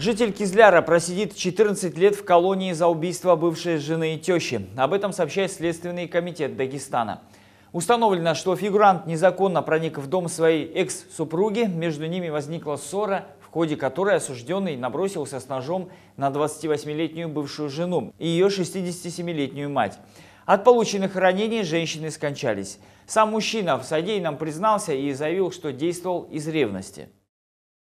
Житель Кизляра просидит 14 лет в колонии за убийство бывшей жены и тещи. Об этом сообщает Следственный комитет Дагестана. Установлено, что фигурант незаконно проник в дом своей экс-супруги. Между ними возникла ссора, в ходе которой осужденный набросился с ножом на 28-летнюю бывшую жену и ее 67-летнюю мать. От полученных ранений женщины скончались. Сам мужчина в содеянном признался и заявил, что действовал из ревности.